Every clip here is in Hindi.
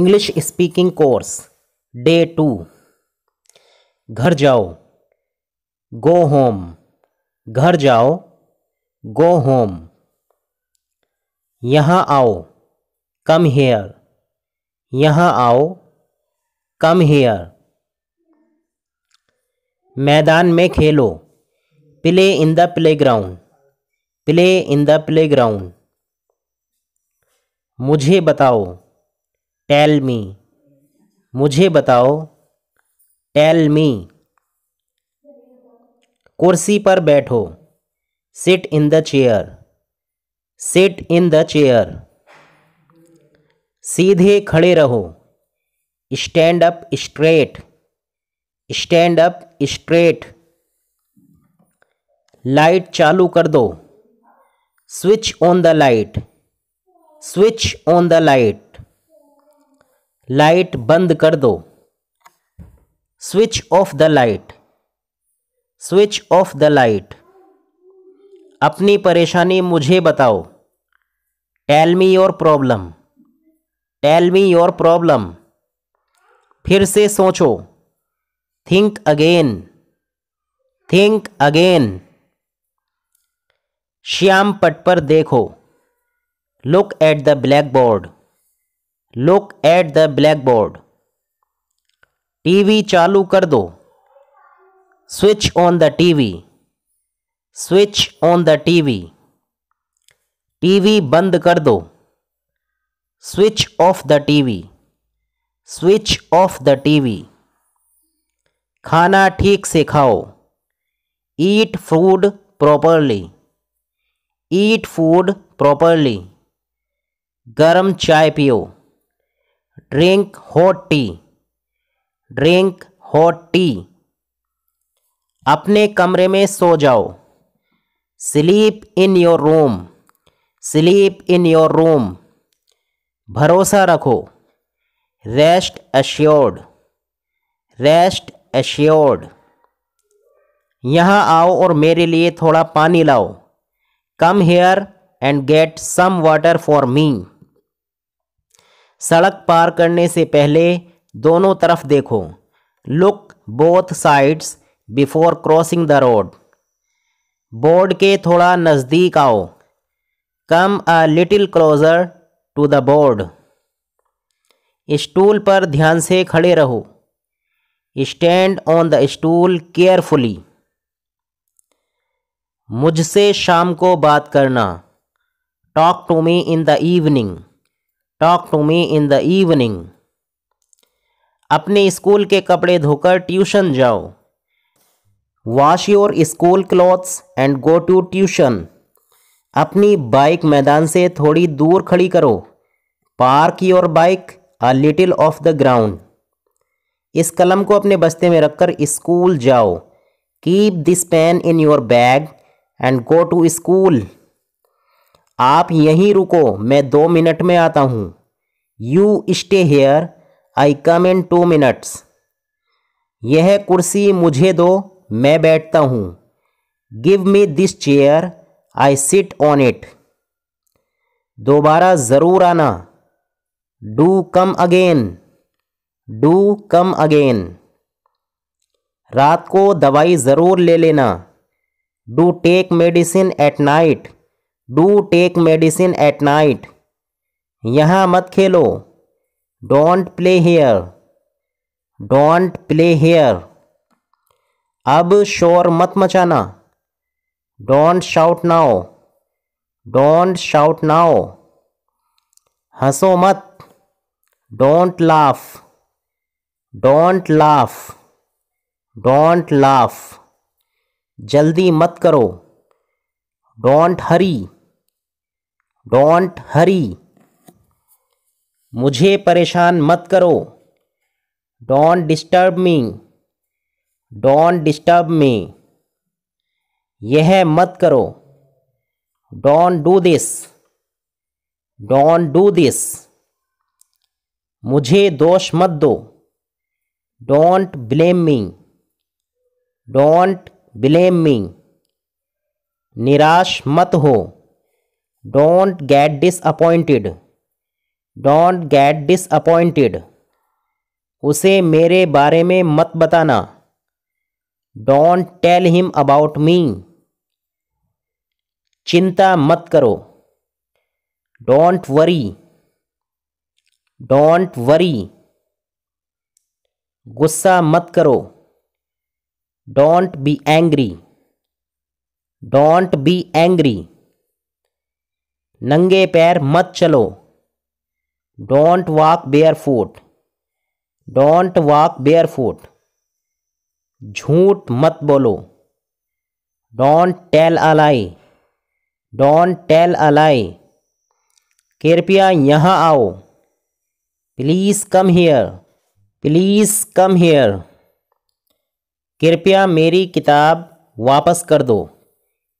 English speaking course day two घर जाओ गो होम घर जाओ गो होम यहाँ आओ कम हेयर यहाँ आओ कम हेयर मैदान में खेलो play in the playground play in the playground मुझे बताओ टेल मी मुझे बताओ टेल मी कुर्सी पर बैठो sit in the chair sit in the chair सीधे खड़े रहो stand up straight stand up straight light चालू कर दो switch on the light switch on the light light बंद कर दो switch off the light switch off the light अपनी परेशानी मुझे बताओ tell me your problem tell me your problem फिर से सोचो थिंक अगेन थिंक अगेन श्याम पट पर देखो look at the blackboard look at the blackboard TV चालू कर दो switch on the TV switch on the TV TV बंद कर दो switch off the TV switch off the TV खाना ठीक से खाओ eat food properly eat food properly गर्म चाय पियो drink hot tea drink hot tea अपने कमरे में सो जाओ sleep in your room sleep in your room भरोसा रखो रेस्ट एश्योर्ड रेस्ट एश्योर्ड यहाँ आओ और मेरे लिए थोड़ा पानी लाओ come here and get some water for me सड़क पार करने से पहले दोनों तरफ देखो look both sides before crossing the road board के थोड़ा नज़दीक आओ come a little closer to the board stool पर ध्यान से खड़े रहो stand on the stool carefully मुझसे शाम को बात करना talk to me in the evening talk to me in the evening अपने स्कूल के कपड़े धोकर ट्यूशन जाओ wash your school clothes and go to tuition अपनी बाइक मैदान से थोड़ी दूर खड़ी करो park your bike a little off the ground इस कलम को अपने बस्ते में रखकर स्कूल जाओ keep this pen in your bag and go to school आप यहीं रुको मैं दो मिनट में आता हूँ you stay here I come in two minutes यह कुर्सी मुझे दो मैं बैठता हूँ give me this chair I sit on it दोबारा ज़रूर आना do come again do come again रात को दवाई ज़रूर ले लेना do take medicine at night do take medicine at night यहाँ मत खेलो don't play here don't play here अब शोर मत मचाना don't shout now don't shout now हंसो मत don't laugh don't laugh don't laugh जल्दी मत करो डोंट हरी डोंट हरी मुझे परेशान मत करो don't disturb me don't disturb me यह मत करो don't do this don't do this मुझे दोष मत दो don't blame me don't blame me निराश मत हो don't get disappointed don't get disappointed उसे मेरे बारे में मत बताना don't tell him about me चिंता मत करो डोंट वरी डोंट वरी गुस्सा मत करो don't be angry don't be angry नंगे पैर मत चलो don't walk bare foot don't walk bare foot झूठ मत बोलो don't tell a lie don't tell a lie कृपया यहाँ आओ please come here please come here कृपया मेरी किताब वापस कर दो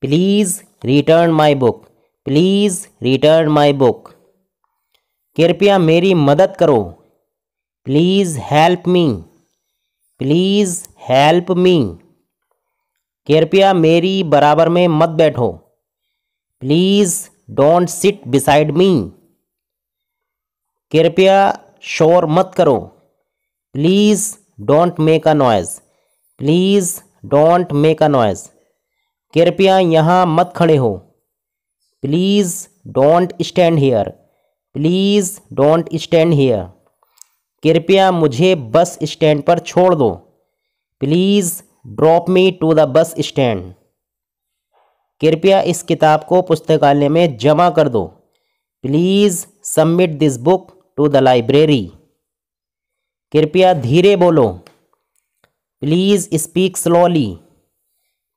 please return my book please return my book कृपया मेरी मदद करो please help me please help me कृपया मेरी बराबर में मत बैठो please don't sit beside me कृपया शोर मत करो please don't make a noise please don't make a noise कृपया यहाँ मत खड़े हो please don't stand here please don't stand here कृपया मुझे बस स्टैंड पर छोड़ दो please drop me to the bus stand कृपया इस किताब को पुस्तकालय में जमा कर दो please submit this book to the library कृपया धीरे बोलो please speak slowly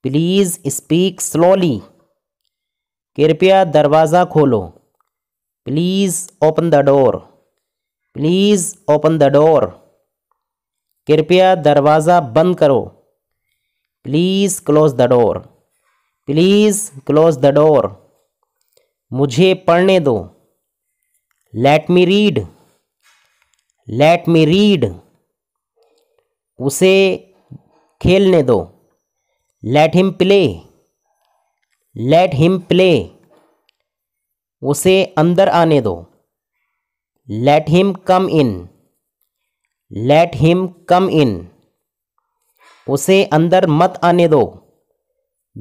please speak slowly कृपया दरवाज़ा खोलो please open the door please open the door कृपया दरवाज़ा बंद करो please close the door please close the door मुझे पढ़ने दो let me read let me read उसे खेलने दो let him play let him play उसे अंदर आने दो let him come in let him come in उसे अंदर मत आने दो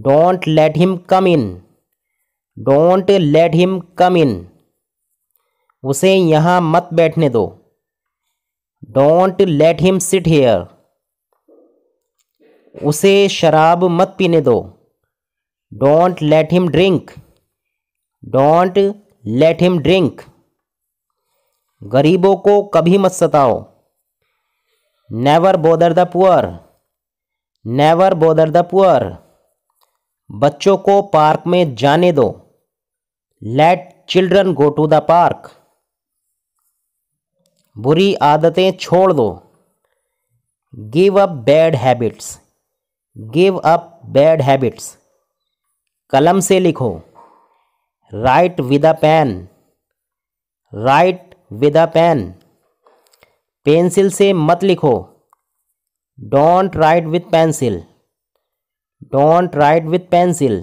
don't let him come in don't let him come in उसे यहाँ मत बैठने दो don't let him sit here उसे शराब मत पीने दो don't let him drink don't let him drink गरीबों को कभी मत सताओ never bother the poor never bother the poor बच्चों को पार्क में जाने दो let children go to the park बुरी आदतें छोड़ दो give up bad habits give up bad habits कलम से लिखो write with a pen write with a pen pencil से मत लिखो don't write with pencil don't write with pencil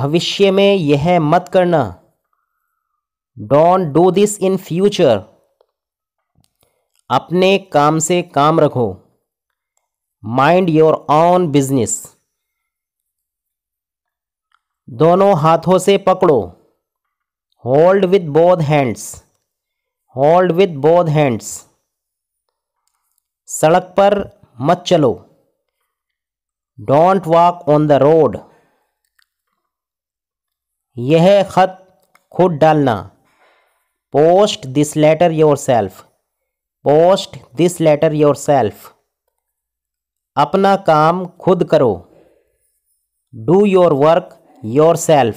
भविष्य में यह मत करना don't do this in future अपने काम से काम रखो माइंड योर ऑन बिजनेस दोनों हाथों से पकड़ो hold with both hands hold with both hands सड़क पर मत चलो don't walk on the road यह ख़त खुद डालना post this letter yourself post this letter yourself अपना काम खुद करो do your work yourself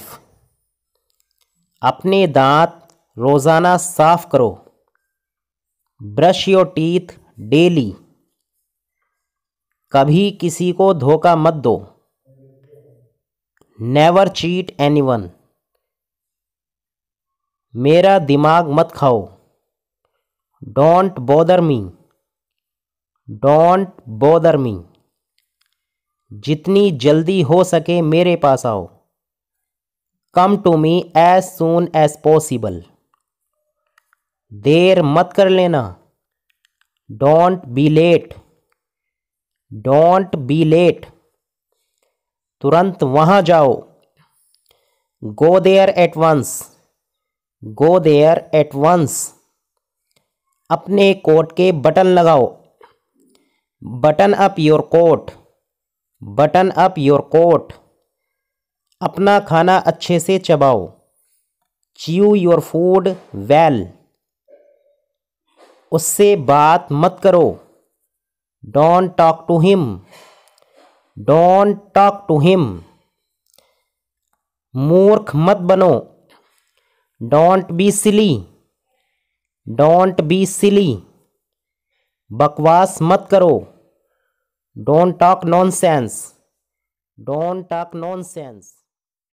अपने दांत रोज़ाना साफ करो ब्रश योर टीथ डेली कभी किसी को धोखा मत दो नेवर चीट एनी वन मेरा दिमाग मत खाओ don't bother me don't bother me जितनी जल्दी हो सके मेरे पास आओ come to me as soon as possible देर मत कर लेना don't be late don't be late तुरंत वहाँ जाओ go there at once go there at once अपने कोट के बटन लगाओ button up your coat button up your coat अपना खाना अच्छे से चबाओ च्यू योर फूड वेल उससे बात मत करो don't talk to him don't talk to him मूर्ख मत बनो don't be silly don't be silly बकवास मत करो don't talk nonsense don't talk non sense